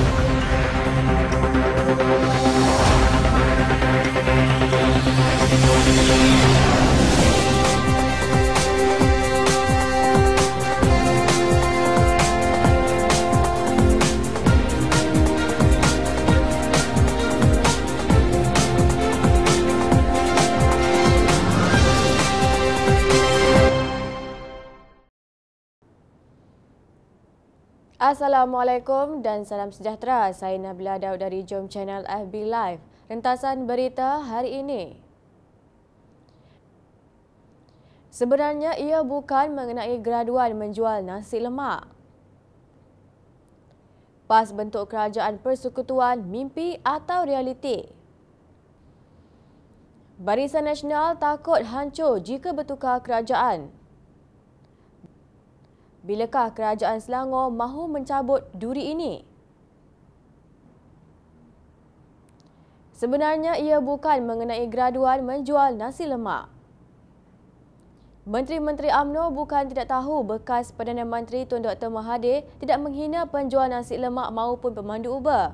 Thank you. Assalamualaikum dan salam sejahtera. Saya Nabila Daud dari Jom Channel FB Live. Rentasan berita hari ini. Sebenarnya ia bukan mengenai graduan menjual nasi lemak. PAS bentuk kerajaan persekutuan mimpi atau realiti. Barisan Nasional takut hancur jika bertukar kerajaan. Bilakah kerajaan Selangor mahu mencabut duri ini? Sebenarnya ia bukan mengenai graduan menjual nasi lemak. Menteri-menteri AMNO bukan tidak tahu bekas Perdana Menteri Tun Dr Mahathir tidak menghina penjual nasi lemak maupun pemandu Uber.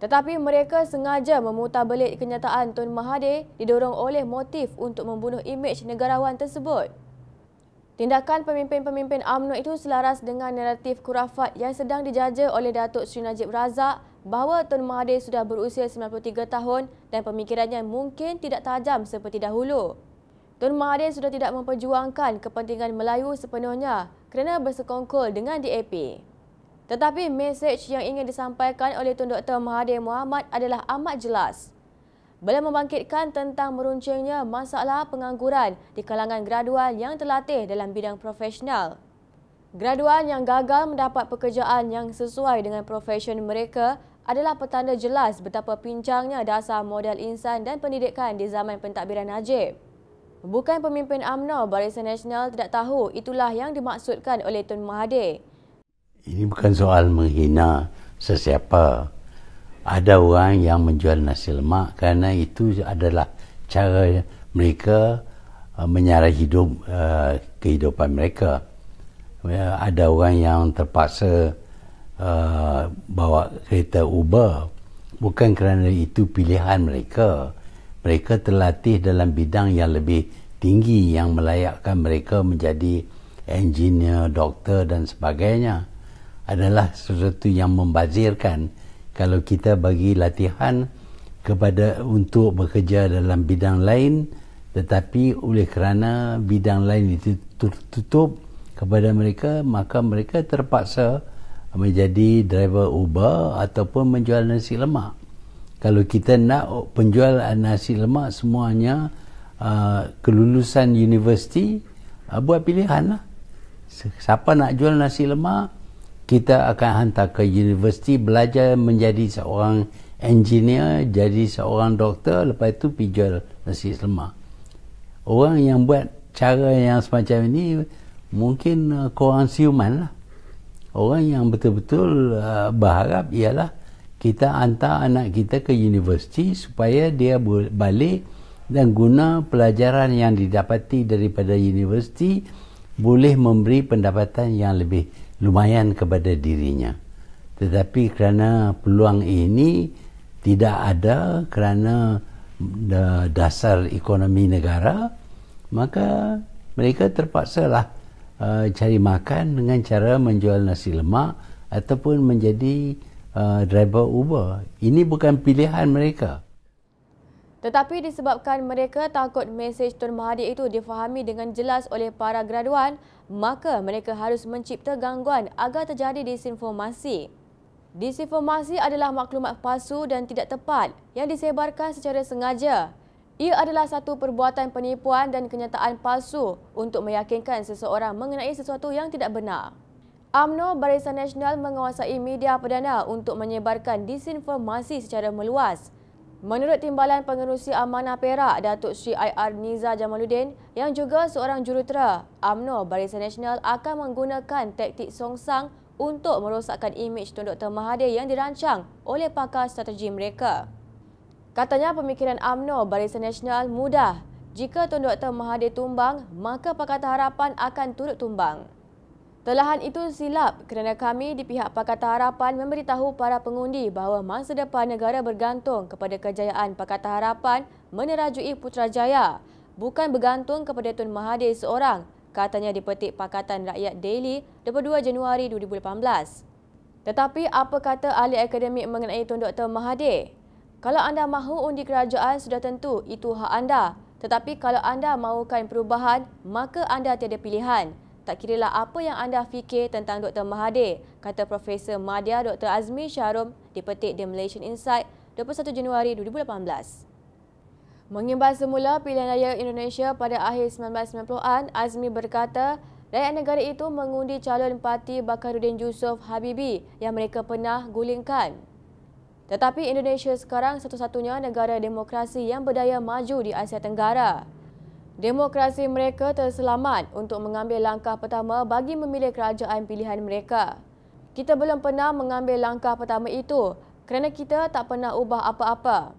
Tetapi mereka sengaja memutarbalik kenyataan Tun Mahathir didorong oleh motif untuk membunuh imej negarawan tersebut. Tindakan pemimpin-pemimpin UMNO itu selaras dengan naratif kurafat yang sedang dijaja oleh Datuk Sri Najib Razak bahawa Tun Mahathir sudah berusia 93 tahun dan pemikirannya mungkin tidak tajam seperti dahulu. Tun Mahathir sudah tidak memperjuangkan kepentingan Melayu sepenuhnya kerana bersekongkol dengan DAP. Tetapi mesej yang ingin disampaikan oleh Tun Dr. Mahathir Mohamad adalah amat jelas – beliau membangkitkan tentang meruncingnya masalah pengangguran di kalangan graduan yang terlatih dalam bidang profesional. Graduan yang gagal mendapat pekerjaan yang sesuai dengan profesion mereka adalah petanda jelas betapa pincangnya dasar modal insan dan pendidikan di zaman pentadbiran Najib. Bukan pemimpin amno Barisan Nasional tidak tahu itulah yang dimaksudkan oleh Tun Mahathir. Ini bukan soal menghina sesiapa ada orang yang menjual nasi lemak kerana itu adalah cara mereka uh, menyara hidup uh, kehidupan mereka. Uh, ada orang yang terpaksa bawa kereta Uber bukan kerana itu pilihan mereka. Mereka terlatih dalam bidang yang lebih tinggi yang melayakkan mereka menjadi engineer, doktor dan sebagainya adalah sesuatu yang membazirkan kalau kita bagi latihan kepada untuk bekerja dalam bidang lain tetapi oleh kerana bidang lain itu tertutup kepada mereka maka mereka terpaksa menjadi driver Uber ataupun menjual nasi lemak. Kalau kita nak penjual nasi lemak semuanya uh, kelulusan universiti uh, buat pilihan lah. Siapa nak jual nasi lemak kita akan hantar ke universiti belajar menjadi seorang engineer, jadi seorang doktor, lepas itu pijol nasi lemak. Orang yang buat cara yang semacam ini mungkin uh, korang siuman lah. Orang yang betul-betul uh, berharap ialah kita hantar anak kita ke universiti supaya dia balik dan guna pelajaran yang didapati daripada universiti boleh memberi pendapatan yang lebih lumayan kepada dirinya tetapi kerana peluang ini tidak ada kerana dasar ekonomi negara maka mereka terpaksalah uh, eh, cari makan dengan cara menjual nasi lemak ataupun menjadi uh, driver Uber ini bukan pilihan mereka tetapi disebabkan mereka takut mesej Tun Mahathir itu difahami dengan jelas oleh para graduan, maka mereka harus mencipta gangguan agar terjadi disinformasi. Disinformasi adalah maklumat palsu dan tidak tepat yang disebarkan secara sengaja. Ia adalah satu perbuatan penipuan dan kenyataan palsu untuk meyakinkan seseorang mengenai sesuatu yang tidak benar. AMNO Barisan Nasional menguasai media perdana untuk menyebarkan disinformasi secara meluas. Menurut Timbalan Pengerusi Amanah Perak, Datuk Sri IR Niza Jamaluddin yang juga seorang jurutera, UMNO Barisan Nasional akan menggunakan taktik songsang untuk merosakkan imej Tun Dr. Mahathir yang dirancang oleh pakar strategi mereka. Katanya pemikiran UMNO Barisan Nasional mudah. Jika Tun Dr. Mahathir tumbang, maka Pakatan Harapan akan turut tumbang. Telahan itu silap kerana kami di pihak Pakatan Harapan memberitahu para pengundi bahawa masa depan negara bergantung kepada kejayaan Pakatan Harapan menerajui Putrajaya. Bukan bergantung kepada Tun Mahathir seorang, katanya di petik Pakatan Rakyat Daily 22 Januari 2018. Tetapi apa kata ahli akademik mengenai Tun Dr. Mahathir? Kalau anda mahu undi kerajaan, sudah tentu itu hak anda. Tetapi kalau anda mahukan perubahan, maka anda tiada pilihan. Tak kira lah apa yang anda fikir tentang Dr. Mahathir, kata Profesor Madya Dr. Azmi Syarum petik The Malaysian Insight 21 Januari 2018. Mengimbas semula pilihan raya Indonesia pada akhir 1990-an, Azmi berkata rakyat negara itu mengundi calon parti Bakarudin Yusof Habibi yang mereka pernah gulingkan. Tetapi Indonesia sekarang satu-satunya negara demokrasi yang berdaya maju di Asia Tenggara. Demokrasi mereka terselamat untuk mengambil langkah pertama bagi memilih kerajaan pilihan mereka. Kita belum pernah mengambil langkah pertama itu kerana kita tak pernah ubah apa-apa.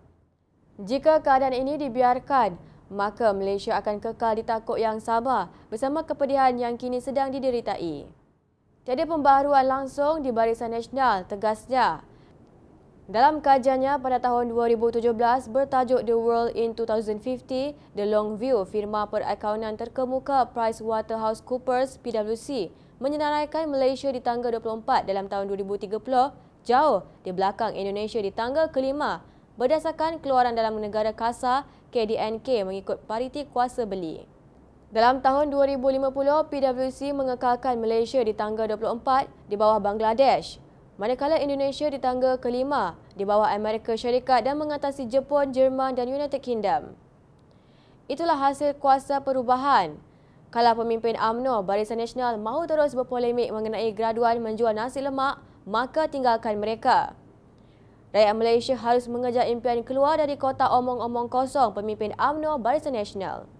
Jika keadaan ini dibiarkan, maka Malaysia akan kekal di takut yang sama bersama kepedihan yang kini sedang dideritai. Tiada pembaruan langsung di Barisan Nasional, tegasnya. Dalam kajiannya pada tahun 2017 bertajuk The World in 2050, The Long View firma perakaunan terkemuka PricewaterhouseCoopers PwC menyenaraikan Malaysia di tangga 24 dalam tahun 2030, jauh di belakang Indonesia di tangga kelima berdasarkan keluaran dalam negara kasa KDNK mengikut pariti kuasa beli. Dalam tahun 2050, PwC mengekalkan Malaysia di tangga 24 di bawah Bangladesh Manakala Indonesia di tangga kelima di bawah Amerika Syarikat dan mengatasi Jepun, Jerman dan United Kingdom. Itulah hasil kuasa perubahan. Kalau pemimpin AMNO Barisan Nasional mahu terus berpolemik mengenai graduan menjual nasi lemak, maka tinggalkan mereka. Rakyat Malaysia harus mengejar impian keluar dari kota omong-omong kosong pemimpin AMNO Barisan Nasional.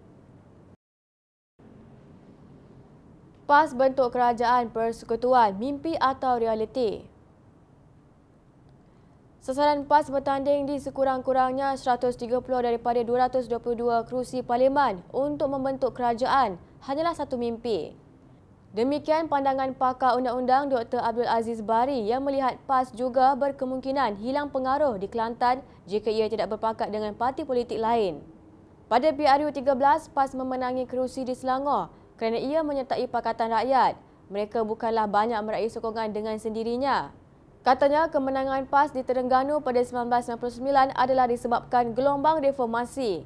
PAS bentuk kerajaan persekutuan mimpi atau realiti. Sasaran PAS bertanding di sekurang-kurangnya 130 daripada 222 kerusi parlimen untuk membentuk kerajaan hanyalah satu mimpi. Demikian pandangan pakar undang-undang Dr. Abdul Aziz Bari yang melihat PAS juga berkemungkinan hilang pengaruh di Kelantan jika ia tidak berpakat dengan parti politik lain. Pada PRU 13, PAS memenangi kerusi di Selangor kerana ia menyertai Pakatan Rakyat. Mereka bukanlah banyak meraih sokongan dengan sendirinya Katanya kemenangan PAS di Terengganu pada 1999 adalah disebabkan gelombang reformasi.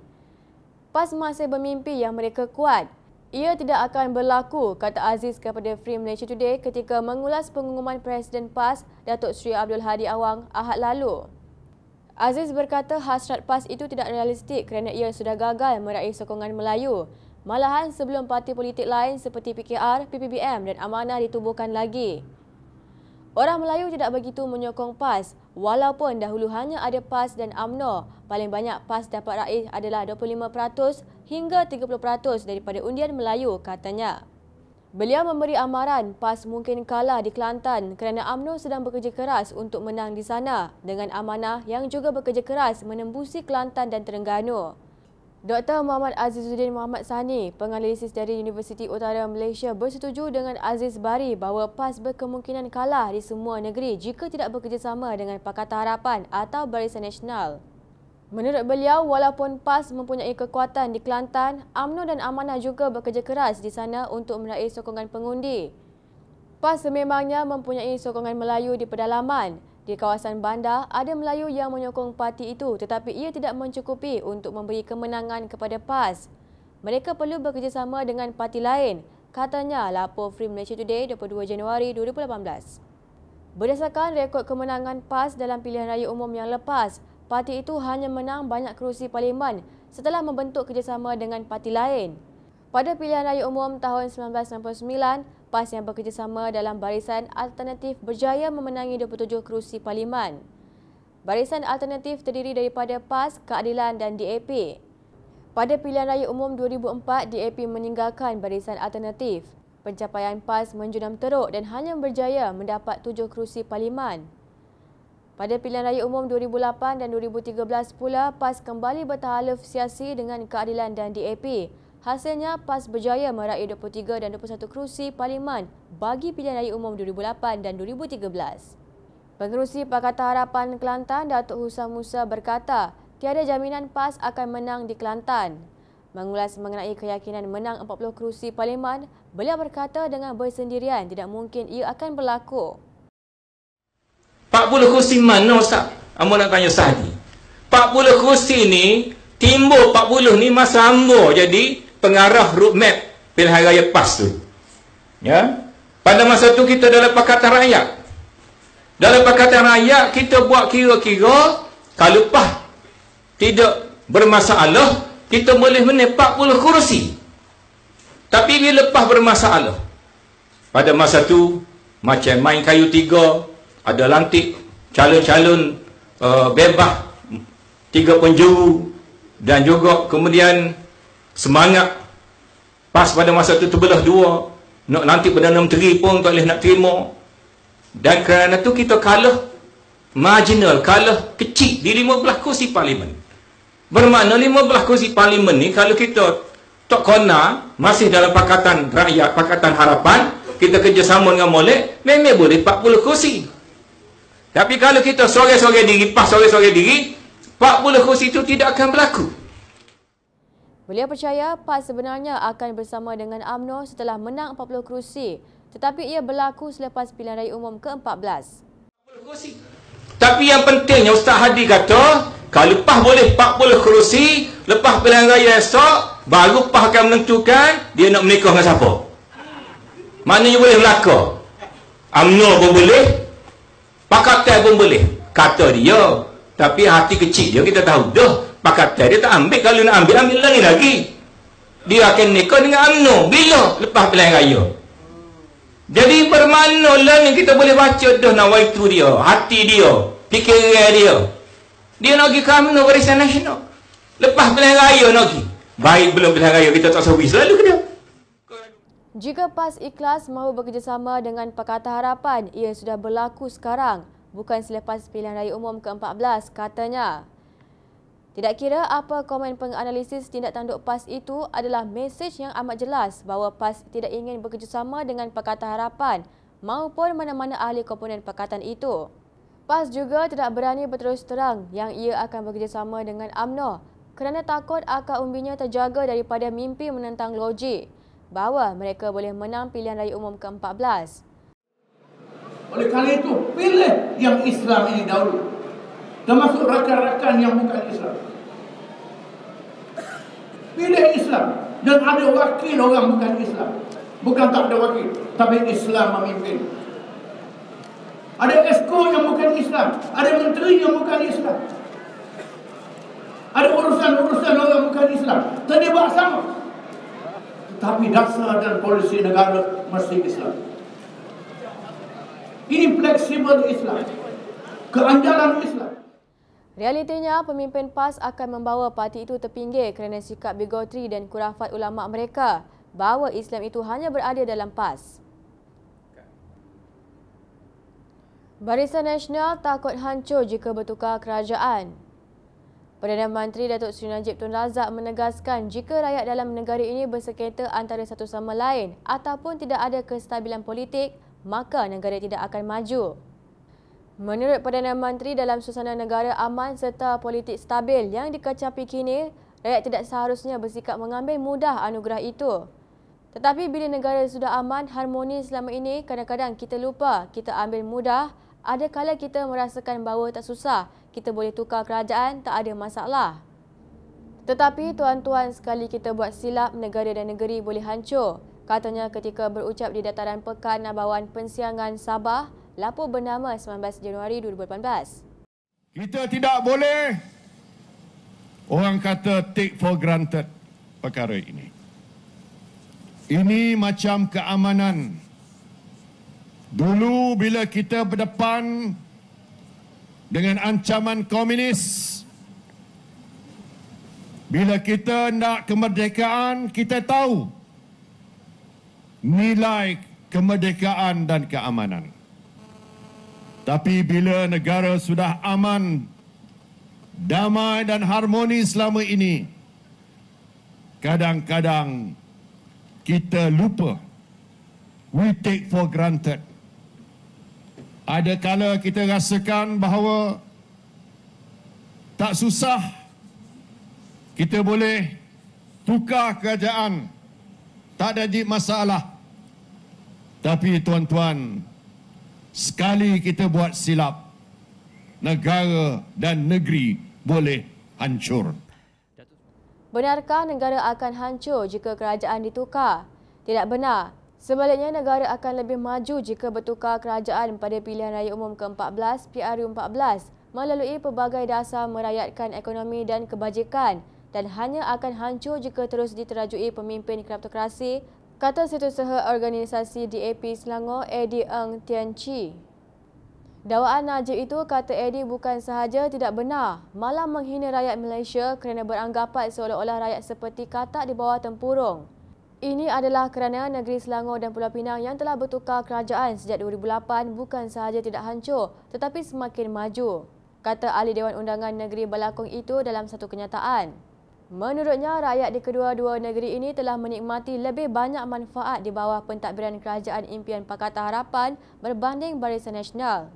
PAS masih bermimpi yang mereka kuat. Ia tidak akan berlaku, kata Aziz kepada Free Malaysia Today ketika mengulas pengumuman Presiden PAS, Datuk Sri Abdul Hadi Awang, Ahad lalu. Aziz berkata hasrat PAS itu tidak realistik kerana ia sudah gagal meraih sokongan Melayu. Malahan sebelum parti politik lain seperti PKR, PPBM dan Amanah ditubuhkan lagi. Orang Melayu tidak begitu menyokong PAS walaupun dahulu hanya ada PAS dan AMNO. Paling banyak PAS dapat raih adalah 25% hingga 30% daripada undian Melayu katanya. Beliau memberi amaran PAS mungkin kalah di Kelantan kerana AMNO sedang bekerja keras untuk menang di sana dengan amanah yang juga bekerja keras menembusi Kelantan dan Terengganu. Dr. Muhammad Azizuddin Muhammad Sani, penganalisis dari Universiti Utara Malaysia bersetuju dengan Aziz Bari bahawa PAS berkemungkinan kalah di semua negeri jika tidak bekerjasama dengan Pakatan Harapan atau Barisan Nasional. Menurut beliau, walaupun PAS mempunyai kekuatan di Kelantan, UMNO dan Amanah juga bekerja keras di sana untuk meraih sokongan pengundi. PAS sememangnya mempunyai sokongan Melayu di pedalaman, di kawasan bandar, ada Melayu yang menyokong parti itu tetapi ia tidak mencukupi untuk memberi kemenangan kepada PAS. Mereka perlu bekerjasama dengan parti lain, katanya lapor Free Malaysia Today 22 Januari 2018. Berdasarkan rekod kemenangan PAS dalam pilihan raya umum yang lepas, parti itu hanya menang banyak kerusi parlimen setelah membentuk kerjasama dengan parti lain pada pilihan raya umum tahun 1999 PAS yang bekerjasama dalam Barisan Alternatif berjaya memenangi 27 kerusi parlimen. Barisan Alternatif terdiri daripada PAS, Keadilan dan DAP. Pada pilihan raya umum 2004, DAP meninggalkan Barisan Alternatif. Pencapaian PAS menjunam teruk dan hanya berjaya mendapat 7 kerusi parlimen. Pada pilihan raya umum 2008 dan 2013 pula, PAS kembali bertahaluf siasi dengan Keadilan dan DAP Hasilnya, PAS berjaya meraih 23 dan 21 kerusi Parlimen bagi pilihan raya umum 2008 dan 2013. Pengerusi Pakatan Harapan Kelantan, Datuk Husam Musa berkata, tiada jaminan PAS akan menang di Kelantan. Mengulas mengenai keyakinan menang 40 kerusi Parlimen, beliau berkata dengan bersendirian tidak mungkin ia akan berlaku. 40 kerusi mana Ustaz? Ambo nak tanya Ustaz ni. 40 kerusi ni, timbul 40 ni masa Ambo jadi pengarah roadmap pilihan raya PAS tu ya pada masa tu kita dalam pakatan rakyat dalam pakatan rakyat kita buat kira-kira kalau PAS tidak bermasalah kita boleh menepak puluh kursi tapi bila lepas bermasalah pada masa tu macam main kayu tiga ada lantik calon-calon uh, bebas tiga penjuru dan juga kemudian semangat pas pada masa itu terbelah dua nak nanti Perdana Menteri pun tak boleh nak terima dan kerana itu kita kalah marginal, kalah kecil di lima belah kursi parlimen bermakna belah kursi parlimen ni kalau kita tak kona masih dalam pakatan rakyat, pakatan harapan kita kerjasama dengan molek memang boleh 40 kursi tapi kalau kita sore-sore diri pas sore-sore diri 40 kursi itu tidak akan berlaku Beliau percaya PAS sebenarnya akan bersama dengan AMNO setelah menang 40 kerusi tetapi ia berlaku selepas pilihan raya umum ke-14. Tapi yang pentingnya Ustaz Hadi kata, kalau PAS boleh 40 kerusi, lepas pilihan raya esok, baru PAS akan menentukan dia nak menikah dengan siapa. Mana yang boleh berlaku. Amno pun boleh, Pakatan pun boleh. Kata dia, tapi hati kecil dia kita tahu. Duh pakatnya dia tak ambil kalau nak ambil ambil lagi-lagi dia akan nikah dengan UMNO bila lepas pilihan raya jadi bermakna lah ni kita boleh baca dah nama itu dia hati dia fikiran dia dia nak pergi ke UMNO barisan nasional lepas pilihan raya nak pergi baik belum pilihan raya kita tak sabi selalu ke dia jika PAS ikhlas mahu bekerjasama dengan Pakatan Harapan, ia sudah berlaku sekarang, bukan selepas pilihan raya umum ke-14, katanya. Tidak kira apa komen penganalisis tindak tanduk PAS itu adalah mesej yang amat jelas bahawa PAS tidak ingin bekerjasama dengan Pakatan Harapan maupun mana-mana ahli komponen pakatan itu. PAS juga tidak berani berterus terang yang ia akan bekerjasama dengan AMNO kerana takut akar umbinya terjaga daripada mimpi menentang logik bahawa mereka boleh menang pilihan raya umum ke-14. Oleh kali itu, pilih yang Islam ini dahulu. Termasuk rakan-rakan yang bukan Islam Pilih Islam Dan ada wakil orang bukan Islam Bukan tak ada wakil Tapi Islam memimpin Ada esko yang bukan Islam Ada menteri yang bukan Islam Ada urusan-urusan orang bukan Islam Terlibat sama Tetapi dasar dan polisi negara Mesti Islam Ini fleksibel Islam keanjalan Islam Realitinya, pemimpin PAS akan membawa parti itu terpinggir kerana sikap bigotri dan kurafat ulama' mereka bahawa Islam itu hanya berada dalam PAS. Barisan Nasional takut hancur jika bertukar kerajaan. Perdana Menteri Datuk Seri Najib Tun Razak menegaskan jika rakyat dalam negara ini bersekata antara satu sama lain ataupun tidak ada kestabilan politik, maka negara tidak akan maju. Menurut Perdana Menteri dalam suasana negara aman serta politik stabil yang dikecapi kini, rakyat tidak seharusnya bersikap mengambil mudah anugerah itu. Tetapi bila negara sudah aman, harmoni selama ini, kadang-kadang kita lupa kita ambil mudah. Ada Adakala kita merasakan bahawa tak susah, kita boleh tukar kerajaan, tak ada masalah. Tetapi tuan-tuan sekali kita buat silap, negara dan negeri boleh hancur. Katanya ketika berucap di dataran pekan Abawan Pensiangan Sabah, lapor bernama 19 Januari 2018. Kita tidak boleh orang kata take for granted perkara ini. Ini macam keamanan. Dulu bila kita berdepan dengan ancaman komunis bila kita nak kemerdekaan, kita tahu nilai kemerdekaan dan keamanan. Tapi bila negara sudah aman, damai dan harmoni selama ini, kadang-kadang kita lupa. We take for granted. Ada Adakala kita rasakan bahawa tak susah kita boleh tukar kerajaan. Tak ada masalah. Tapi tuan-tuan, Sekali kita buat silap, negara dan negeri boleh hancur. Benarkah negara akan hancur jika kerajaan ditukar? Tidak benar. Sebaliknya negara akan lebih maju jika bertukar kerajaan pada pilihan raya umum ke-14 PRU14 melalui pelbagai dasar merayatkan ekonomi dan kebajikan dan hanya akan hancur jika terus diterajui pemimpin kleptokrasi kata setiausaha organisasi DAP Selangor, Eddie Ng Tian Chi. Dawaan Najib itu kata Eddie bukan sahaja tidak benar, malah menghina rakyat Malaysia kerana beranggapan seolah-olah rakyat seperti katak di bawah tempurung. Ini adalah kerana negeri Selangor dan Pulau Pinang yang telah bertukar kerajaan sejak 2008 bukan sahaja tidak hancur tetapi semakin maju, kata ahli Dewan Undangan Negeri Balakong itu dalam satu kenyataan. Menurutnya, rakyat di kedua-dua negeri ini telah menikmati lebih banyak manfaat di bawah pentadbiran Kerajaan Impian Pakatan Harapan berbanding Barisan Nasional.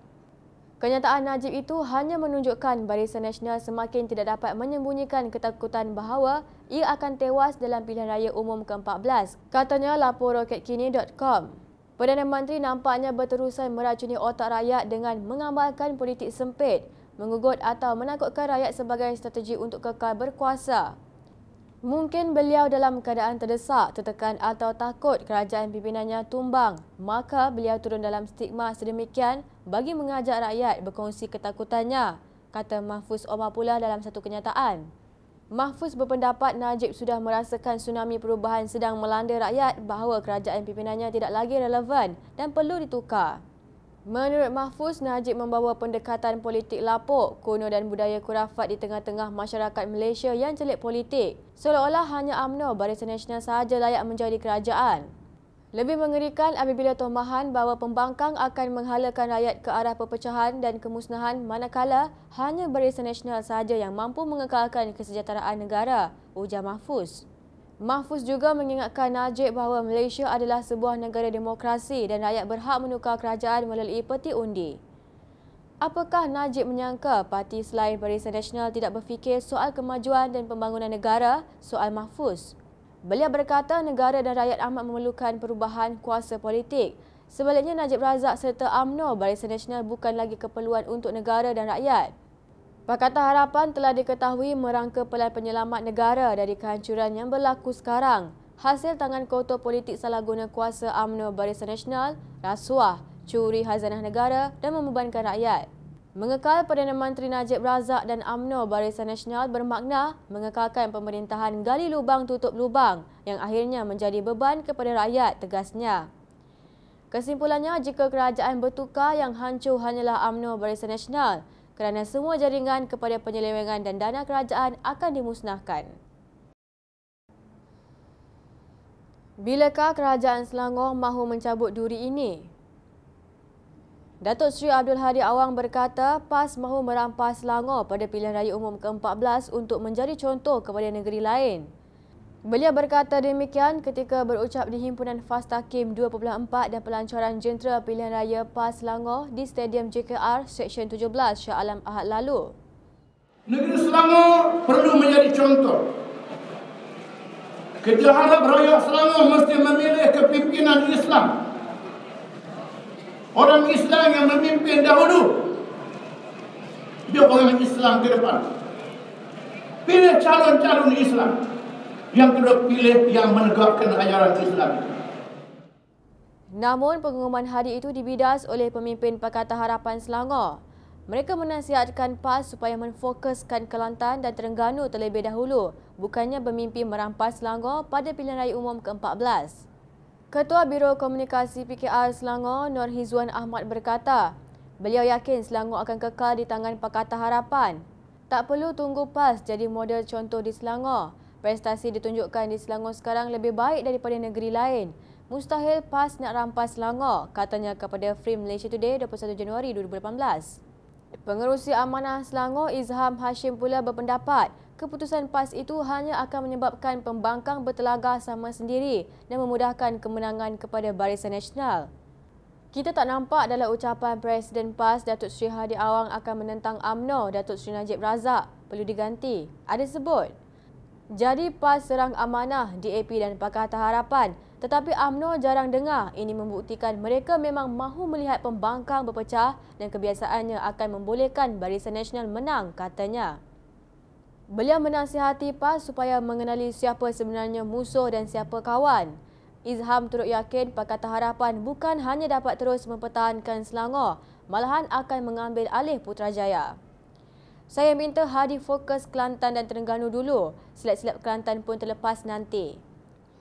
Kenyataan Najib itu hanya menunjukkan Barisan Nasional semakin tidak dapat menyembunyikan ketakutan bahawa ia akan tewas dalam pilihan raya umum ke-14, katanya lapor roketkini.com. Perdana Menteri nampaknya berterusan meracuni otak rakyat dengan mengamalkan politik sempit, mengugut atau menakutkan rakyat sebagai strategi untuk kekal berkuasa. Mungkin beliau dalam keadaan terdesak, tertekan atau takut kerajaan pimpinannya tumbang, maka beliau turun dalam stigma sedemikian bagi mengajak rakyat berkongsi ketakutannya, kata Mahfuz Omar pula dalam satu kenyataan. Mahfuz berpendapat Najib sudah merasakan tsunami perubahan sedang melanda rakyat bahawa kerajaan pimpinannya tidak lagi relevan dan perlu ditukar. Menurut Mahfuz, Najib membawa pendekatan politik lapuk, kuno dan budaya kurafat di tengah-tengah masyarakat Malaysia yang celik politik. Seolah-olah hanya UMNO Barisan Nasional sahaja layak menjadi kerajaan. Lebih mengerikan apabila tomahan bahawa pembangkang akan menghalakan rakyat ke arah perpecahan dan kemusnahan manakala hanya Barisan Nasional sahaja yang mampu mengekalkan kesejahteraan negara, ujar Mahfuz. Mahfuz juga mengingatkan Najib bahawa Malaysia adalah sebuah negara demokrasi dan rakyat berhak menukar kerajaan melalui peti undi. Apakah Najib menyangka parti selain Barisan Nasional tidak berfikir soal kemajuan dan pembangunan negara, soal Mahfuz? Beliau berkata negara dan rakyat amat memerlukan perubahan kuasa politik. Sebaliknya Najib Razak serta AMNO Barisan Nasional bukan lagi keperluan untuk negara dan rakyat. Pakatan Harapan telah diketahui merangka pelan penyelamat negara dari kehancuran yang berlaku sekarang. Hasil tangan kotor politik salah guna kuasa UMNO Barisan Nasional, rasuah, curi hazanah negara dan membebankan rakyat. Mengekal Perdana Menteri Najib Razak dan UMNO Barisan Nasional bermakna mengekalkan pemerintahan gali lubang tutup lubang yang akhirnya menjadi beban kepada rakyat tegasnya. Kesimpulannya jika kerajaan bertukar yang hancur hanyalah UMNO Barisan Nasional, kerana semua jaringan kepada penyelewengan dan dana kerajaan akan dimusnahkan. Bilakah Kerajaan Selangor mahu mencabut duri ini? Datuk Seri Abdul Hadi Awang berkata PAS mahu merampas Selangor pada pilihan raya umum ke-14 untuk menjadi contoh kepada negeri lain. Beliau berkata demikian ketika berucap di himpunan Fasta Kim 2.4 dan pelancaran jentera pilihan raya PAS Selangor di Stadium JKR Seksyen 17 Shah Alam Ahad lalu. Negeri Selangor perlu menjadi contoh. Kita harap rakyat Selangor mesti memilih kepimpinan Islam. Orang Islam yang memimpin dahulu. Dia orang Islam ke depan. Pilih calon-calon Islam yang kena pilih yang menegakkan ajaran Islam. Namun pengumuman hari itu dibidas oleh pemimpin Pakatan Harapan Selangor. Mereka menasihatkan PAS supaya menfokuskan Kelantan dan Terengganu terlebih dahulu, bukannya bermimpi merampas Selangor pada pilihan raya umum ke-14. Ketua Biro Komunikasi PKR Selangor, Nur Hizwan Ahmad berkata, beliau yakin Selangor akan kekal di tangan Pakatan Harapan. Tak perlu tunggu PAS jadi model contoh di Selangor Prestasi ditunjukkan di Selangor sekarang lebih baik daripada negeri lain. Mustahil PAS nak rampas Selangor, katanya kepada Free Malaysia Today 21 Januari 2018. Pengerusi Amanah Selangor Izham Hashim pula berpendapat keputusan PAS itu hanya akan menyebabkan pembangkang bertelaga sama sendiri dan memudahkan kemenangan kepada Barisan Nasional. Kita tak nampak dalam ucapan Presiden PAS Datuk Seri Hadi Awang akan menentang AMNO Datuk Sri Najib Razak perlu diganti. Ada sebut jadi PAS serang amanah DAP dan Pakatan Harapan. Tetapi AMNO jarang dengar. Ini membuktikan mereka memang mahu melihat pembangkang berpecah dan kebiasaannya akan membolehkan Barisan Nasional menang, katanya. Beliau menasihati PAS supaya mengenali siapa sebenarnya musuh dan siapa kawan. Izham turut yakin Pakatan Harapan bukan hanya dapat terus mempertahankan Selangor, malahan akan mengambil alih Putrajaya. Saya minta Hadi fokus Kelantan dan Terengganu dulu. Silap-silap Kelantan pun terlepas nanti.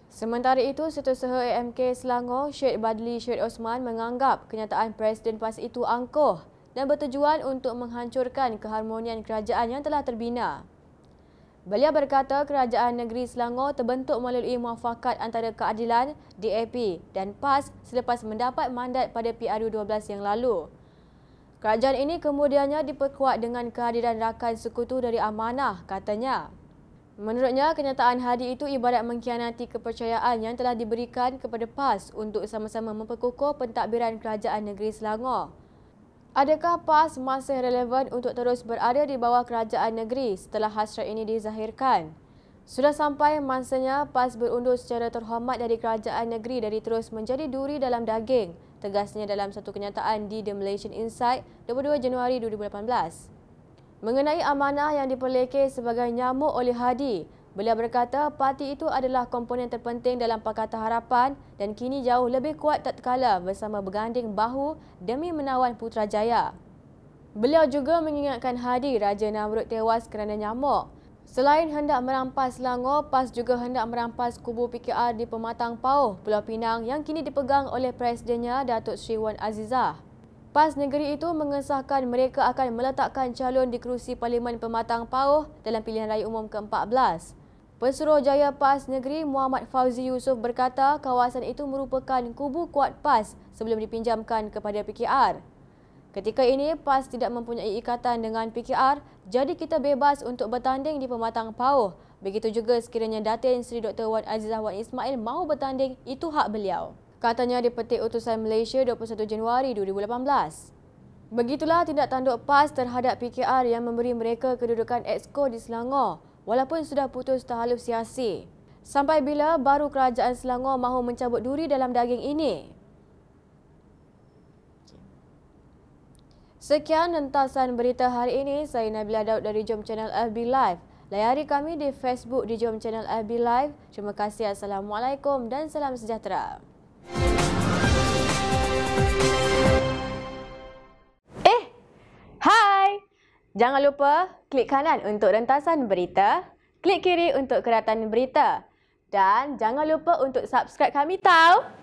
Sementara itu, Setiausaha AMK Selangor, Syed Badli Syed Osman menganggap kenyataan Presiden PAS itu angkuh dan bertujuan untuk menghancurkan keharmonian kerajaan yang telah terbina. Beliau berkata kerajaan negeri Selangor terbentuk melalui muafakat antara keadilan, DAP dan PAS selepas mendapat mandat pada PRU 12 yang lalu. Kerajaan ini kemudiannya diperkuat dengan kehadiran rakan sekutu dari amanah, katanya. Menurutnya, kenyataan hadi itu ibarat mengkhianati kepercayaan yang telah diberikan kepada PAS untuk sama-sama memperkukuh pentadbiran Kerajaan Negeri Selangor. Adakah PAS masih relevan untuk terus berada di bawah Kerajaan Negeri setelah hasrat ini dizahirkan? Sudah sampai masanya PAS berundur secara terhormat dari Kerajaan Negeri dari terus menjadi duri dalam daging tegasnya dalam satu kenyataan di The Malaysian Insight 22 Januari 2018. Mengenai amanah yang diperlekeh sebagai nyamuk oleh Hadi, beliau berkata parti itu adalah komponen terpenting dalam Pakatan Harapan dan kini jauh lebih kuat tak tatkala bersama berganding bahu demi menawan Putrajaya. Beliau juga mengingatkan Hadi Raja Namrud tewas kerana nyamuk Selain hendak merampas Langor, PAS juga hendak merampas kubu PKR di Pematang Pauh, Pulau Pinang yang kini dipegang oleh Presidennya Datuk Sri Wan Azizah. PAS negeri itu mengesahkan mereka akan meletakkan calon di kerusi Parlimen Pematang Pauh dalam pilihan raya umum ke-14. Pesuruh Jaya PAS Negeri Muhammad Fauzi Yusof berkata kawasan itu merupakan kubu kuat PAS sebelum dipinjamkan kepada PKR. Ketika ini, PAS tidak mempunyai ikatan dengan PKR, jadi kita bebas untuk bertanding di pematang PAUH. Begitu juga sekiranya Datin Seri Dr. Wan Azizah Wan Ismail mahu bertanding, itu hak beliau. Katanya di dipetik utusan Malaysia 21 Januari 2018. Begitulah tindak tanduk PAS terhadap PKR yang memberi mereka kedudukan exco di Selangor walaupun sudah putus tahalus siasi. Sampai bila baru kerajaan Selangor mahu mencabut duri dalam daging ini? Sekian rentasan berita hari ini. Saya Nabila Daud dari Jom Channel FB Live. Layari kami di Facebook di Jom Channel FB Live. Terima kasih. Assalamualaikum dan salam sejahtera. Eh, hai. Jangan lupa klik kanan untuk rentasan berita. Klik kiri untuk keratan berita. Dan jangan lupa untuk subscribe kami tau.